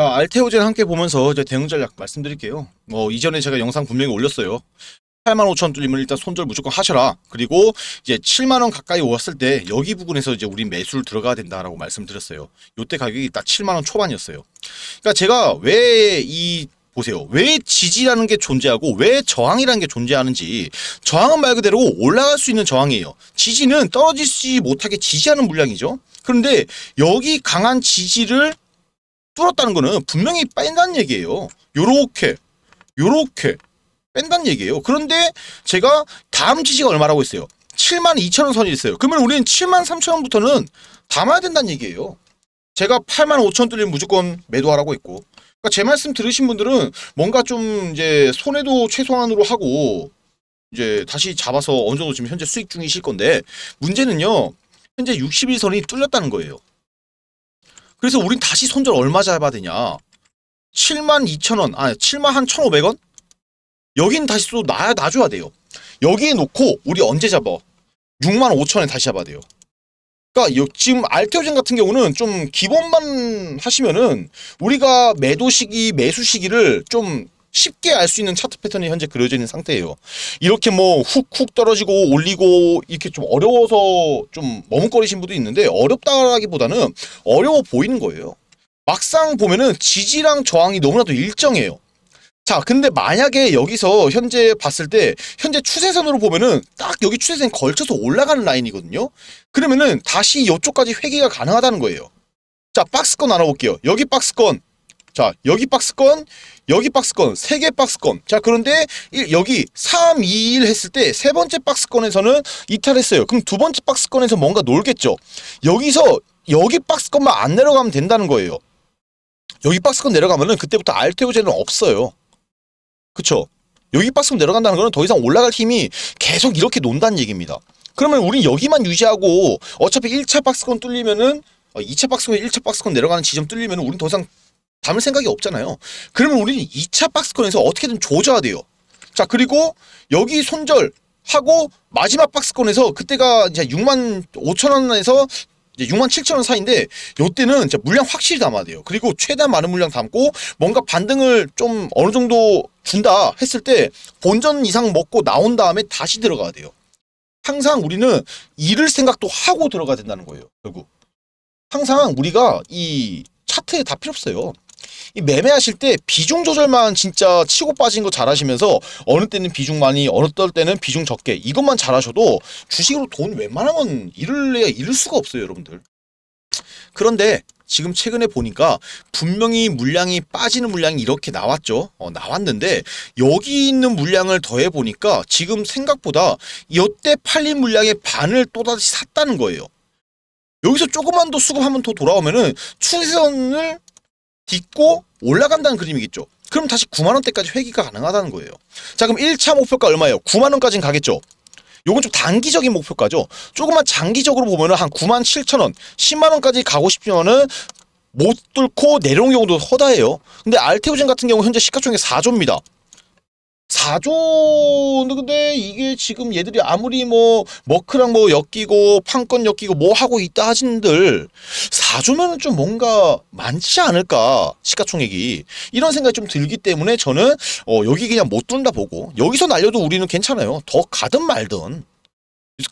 자, 아, 알테오젠 함께 보면서 이제 대응 전략 말씀드릴게요. 어, 이전에 제가 영상 분명히 올렸어요. 8만 5천 뚫리면 일단 손절 무조건 하셔라. 그리고 이제 7만 원 가까이 왔을 때 여기 부분에서 이제 우리 매수를 들어가야 된다라고 말씀드렸어요. 요때 가격이 딱 7만 원 초반이었어요. 그러니까 제가 왜 이 보세요. 왜 지지라는 게 존재하고 왜 저항이라는 게 존재하는지 저항은 말 그대로 올라갈 수 있는 저항이에요. 지지는 떨어지지 못하게 지지하는 물량이죠. 그런데 여기 강한 지지를 뚫었다는 거는 분명히 뺀다는 얘기예요. 요렇게 요렇게 뺀다는 얘기예요. 그런데 제가 다음 지지가 얼마라고 했어요. 7만 2천 원 선이 있어요. 그러면 우리는 7만 3천 원부터는 담아야 된다는 얘기예요. 제가 8만 5천 원 뚫리면 무조건 매도하라고 했고 그러니까 제 말씀 들으신 분들은 뭔가 좀 이제 손해도 최소한으로 하고 이제 다시 잡아서 어느 정도 지금 현재 수익 중이실 건데 문제는요. 현재 60일선이 뚫렸다는 거예요. 그래서 우린 다시 손절 얼마 잡아야 되냐 7만 2천원 아니 7만 한 1,500원? 여긴 다시 또 놔, 놔줘야 돼요 여기에 놓고 우리 언제 잡아 6만 5천에 다시 잡아야 돼요 그러니까 지금 알테오젠 같은 경우는 좀 기본만 하시면은 우리가 매도 시기 매수 시기를 좀 쉽게 알 수 있는 차트 패턴이 현재 그려져 있는 상태예요. 이렇게 뭐 훅훅 떨어지고 올리고 이렇게 좀 어려워서 좀 머뭇거리신 분도 있는데 어렵다라기보다는 어려워 보이는 거예요. 막상 보면은 지지랑 저항이 너무나도 일정해요. 자, 근데 만약에 여기서 현재 봤을 때 현재 추세선으로 보면은 딱 여기 추세선 걸쳐서 올라가는 라인이거든요. 그러면은 다시 이쪽까지 회귀가 가능하다는 거예요. 자, 박스권 알아볼게요. 여기 박스권. 자, 여기 박스권, 여기 박스권 3개 박스권 자 그런데 여기 3, 2, 1 했을 때 세 번째 박스권에서는 이탈했어요 그럼 두 번째 박스권에서 뭔가 놀겠죠 여기서 여기 박스권만 안 내려가면 된다는 거예요 여기 박스권 내려가면은 그때부터 알테오제는 없어요 그쵸 여기 박스권 내려간다는 거는 더 이상 올라갈 힘이 계속 이렇게 논다는 얘기입니다 그러면 우린 여기만 유지하고 어차피 1차 박스권 뚫리면은 2차 어, 박스권, 1차 박스권 내려가는 지점 뚫리면 우린 더 이상 담을 생각이 없잖아요. 그러면 우리는 2차 박스권에서 어떻게든 조져야 돼요. 자 그리고 여기 손절 하고 마지막 박스권에서 그때가 이제 6만 5천 원에서 6만 7천 원 사이인데 요때는 진짜 물량 확실히 담아야 돼요. 그리고 최대한 많은 물량 담고 뭔가 반등을 좀 어느 정도 준다 했을 때 본전 이상 먹고 나온 다음에 다시 들어가야 돼요. 항상 우리는 잃을 생각도 하고 들어가야 된다는 거예요. 결국 항상 우리가 이 차트에 다 필요 없어요. 매매하실 때 비중 조절만 진짜 치고 빠진 거 잘하시면서 어느 때는 비중 많이 어느 때는 비중 적게 이것만 잘하셔도 주식으로 돈 웬만한 건 잃을래야 잃을 수가 없어요 여러분들 그런데 지금 최근에 보니까 분명히 물량이 빠지는 물량이 이렇게 나왔죠. 어, 나왔는데 여기 있는 물량을 더해 보니까 지금 생각보다 이때 팔린 물량의 반을 또다시 샀다는 거예요. 여기서 조금만 더 수급하면 더 돌아오면은 추세선을 딛고 올라간다는 그림이겠죠. 그럼 다시 9만원대까지 회귀가 가능하다는 거예요. 자 그럼 1차 목표가 얼마예요? 9만원까지는 가겠죠. 요건 좀 단기적인 목표가죠. 조금만 장기적으로 보면 은한 9만 7천원, 10만원까지 가고 싶으면은 못 뚫고 내려온 경우도 허다해요. 근데 알테오젠 같은 경우 현재 시가총액 4조입니다. 4조 근데 이게 지금 얘들이 아무리 뭐 머크랑 뭐 엮이고 판권 엮이고 뭐 하고 있다 하진들 4조면은 좀 뭔가 많지 않을까 시가총액이 이런 생각이 좀 들기 때문에 저는 어 여기 그냥 못 둔다 보고 여기서 날려도 우리는 괜찮아요 더 가든 말든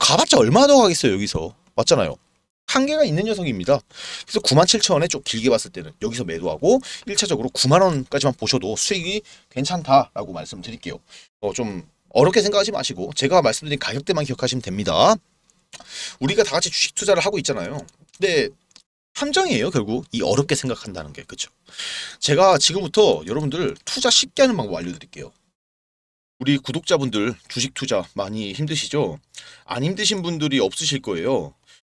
가봤자 얼마 더 가겠어요 여기서 맞잖아요 한계가 있는 녀석입니다. 그래서 97,000원에 좀 길게 봤을 때는 여기서 매도하고 1차적으로 9만원까지만 보셔도 수익이 괜찮다라고 말씀드릴게요. 어, 좀 어렵게 생각하지 마시고 제가 말씀드린 가격대만 기억하시면 됩니다. 우리가 다 같이 주식 투자를 하고 있잖아요. 근데 함정이에요 결국 이 어렵게 생각한다는 게 그렇죠. 제가 지금부터 여러분들 투자 쉽게 하는 방법 알려드릴게요. 우리 구독자분들 주식 투자 많이 힘드시죠? 안 힘드신 분들이 없으실 거예요.